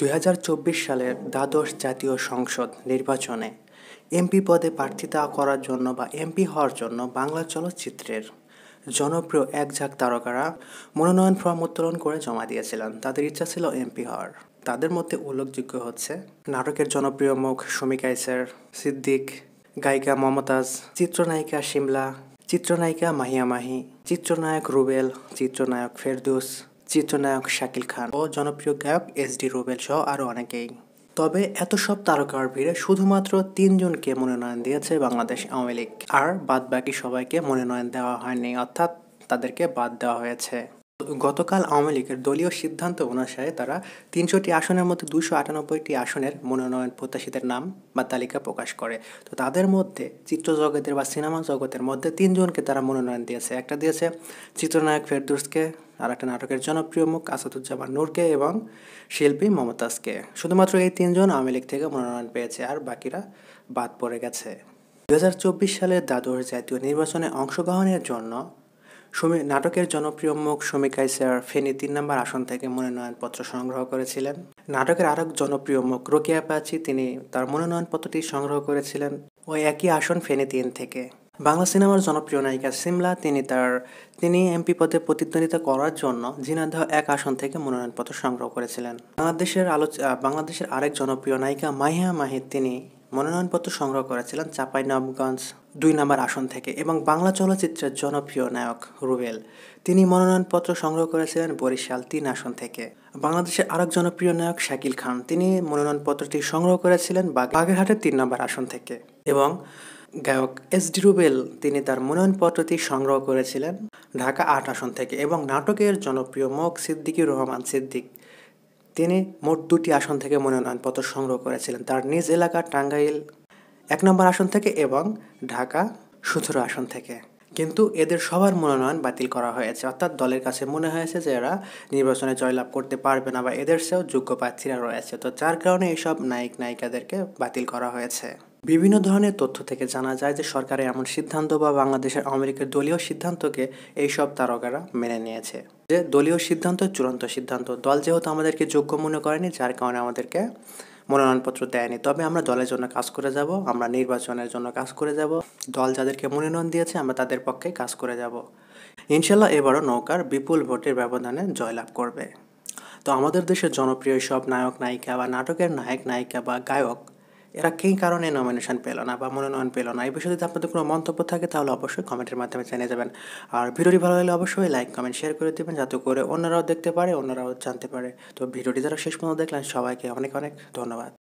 দুই সালের দ্বাদশ জাতীয় সংসদ নির্বাচনে এমপি পদে প্রার্থিতা করার জন্য বা এমপি হওয়ার জন্য বাংলা চলচ্চিত্রের জনপ্রিয় এক ঝাঁক তারকারা মনোনয়ন ফর্ম উত্তোলন করে জমা দিয়েছিলেন তাদের ইচ্ছা ছিল এমপি হওয়ার তাদের মধ্যে উল্লেখযোগ্য হচ্ছে নাটকের জনপ্রিয় মুখ সুমিকা কাইসার সিদ্দিক গায়িকা মমতাজ চিত্রনায়িকা শিমলা চিত্রনায়িকা মাহিয়া মাহি চিত্রনায়ক রুবেল চিত্রনায়ক ফেরদুস চিত্রনায়ক শাকিল খান ও জনপ্রিয় গায়ক এস ডি রুবেল সহ আরও অনেকেই তবে এত সব তারকার ভিড়ে শুধুমাত্র তিনজনকে মনোনয়ন দিয়েছে বাংলাদেশ আওয়ামী লীগ আর বাদবাকি সবাইকে মনোনয়ন দেওয়া হয়নি অর্থাৎ তাদেরকে বাদ দেওয়া হয়েছে গতকাল আওয়ামী লীগের দলীয় সিদ্ধান্ত অনুসারে তারা তিনশোটি আসনের মধ্যে দুশো আটানব্বইটি আসনের মনোনয়ন প্রত্যাশীদের নাম বা তালিকা প্রকাশ করে তো তাদের মধ্যে চিত্র জগতের বা সিনেমা জগতের মধ্যে তিনজনকে তারা মনোনয়ন দিয়েছে একটা দিয়েছে চিত্রনায়ক ফেরদুসকে আর একটা নাটকের জনপ্রিয় মুখ আসাদুজ্জামান নূরকে এবং শিল্পী মমতাজকে শুধুমাত্র এই তিনজন আওয়ামী লীগ থেকে মনোনয়ন পেয়েছে আর বাকিরা বাদ পড়ে গেছে দু সালের দ্বাদশ জাতীয় নির্বাচনে অংশগ্রহণের জন্য সমী নাটকের জনপ্রিয় মুখ সমীকায় স্যার ফেনী তিন নম্বর আসন থেকে মনোনয়নপত্র সংগ্রহ করেছিলেন নাটকের আরেক জনপ্রিয় মুখ রোকিয়া পাচি তিনি তার মনোনয়নপত্রটি সংগ্রহ করেছিলেন ওই একই আসন ফেনী তিন থেকে বাংলা সিনেমার জনপ্রিয় নায়িকা সিমলা তিনি তার তিনি এমপি পদে প্রতিদ্বন্দ্বিতা করার জন্য জিনাদ এক আসন থেকে মনোনয়নপত্র সংগ্রহ করেছিলেন বাংলাদেশের আলোচ বাংলাদেশের আরেক জনপ্রিয় নায়িকা মাহিয়া মাহিদ তিনি মনোনয়নপত্র সংগ্রহ করেছিলেন চাঁপাইনবাবগঞ্জ দুই নম্বর আসন থেকে এবং বাংলা চলচ্চিত্রের জনপ্রিয় নায়ক রুবেল তিনি মনোনয়নপত্র সংগ্রহ করেছিলেন বরিশাল তিন আসন থেকে বাংলাদেশের আরেক জনপ্রিয় নায়ক শাকিল খান তিনি মনোনয়নপত্রটি সংগ্রহ করেছিলেন বাগেরহাটের তিন নম্বর আসন থেকে এবং গায়ক এস ডি রুবেল তিনি তার মনোনয়নপত্রটি সংগ্রহ করেছিলেন ঢাকা আট আসন থেকে এবং নাটকের জনপ্রিয় মোক সিদ্দিকুর রহমান সিদ্দিক তিনি মোট দুটি আসন থেকে মনোনয়নপত্র সংগ্রহ করেছিলেন তার নিজ এলাকা টাঙ্গাইল এক নম্বর আসন থেকে এবং ঢাকা সতেরো আসন থেকে কিন্তু এদের সবার মনোনয়ন বাতিল করা হয়েছে অর্থাৎ দলের কাছে মনে হয়েছে যে এরা নির্বাচনে জয়লাভ করতে পারবে না বা এদের চেয়েও যোগ্য প্রার্থীরা রয়েছে তো যার কারণে এইসব নায়িক নায়িকাদেরকে বাতিল করা হয়েছে বিভিন্ন ধরনের তথ্য থেকে জানা যায় যে সরকারের এমন সিদ্ধান্ত বা বাংলাদেশের আমেরিকার দলীয় সিদ্ধান্তকে এইসব তারকারা মেনে নিয়েছে যে দলীয় সিদ্ধান্ত চূড়ান্ত সিদ্ধান্ত দল যেহেতু আমাদেরকে যোগ্য মনে করেনি যার কারণে আমাদেরকে মনোনয়নপত্র দেয়নি তবে আমরা দলের জন্য কাজ করে যাব আমরা নির্বাচনের জন্য কাজ করে যাব দল যাদেরকে মনোনয়ন দিয়েছে আমরা তাদের পক্ষে কাজ করে যাব ইনশাল্লাহ এবারও নৌকার বিপুল ভোটের ব্যবধানে জয়লাভ করবে তো আমাদের দেশের জনপ্রিয় সব নায়ক নায়িকা বা নাটকের নায়ক নায়িকা বা গায়ক এরা কী কারণে নমিনেশন পেল না বা মনোনয়ন পেল না এই বিষয়ে যদি আপনাদের কোনো মন্তব্য থাকে তাহলে অবশ্যই কমেন্টের মাধ্যমে জানিয়ে যাবেন আর ভিডিওটি ভালো লাগলে অবশ্যই লাইক কমেন্ট শেয়ার করে দেবেন যাতে করে অন্যরাও দেখতে পারে অন্যরাও জানতে পারে তো ভিডিওটি যারা শেষ পর্যন্ত দেখলেন সবাইকে অনেক অনেক ধন্যবাদ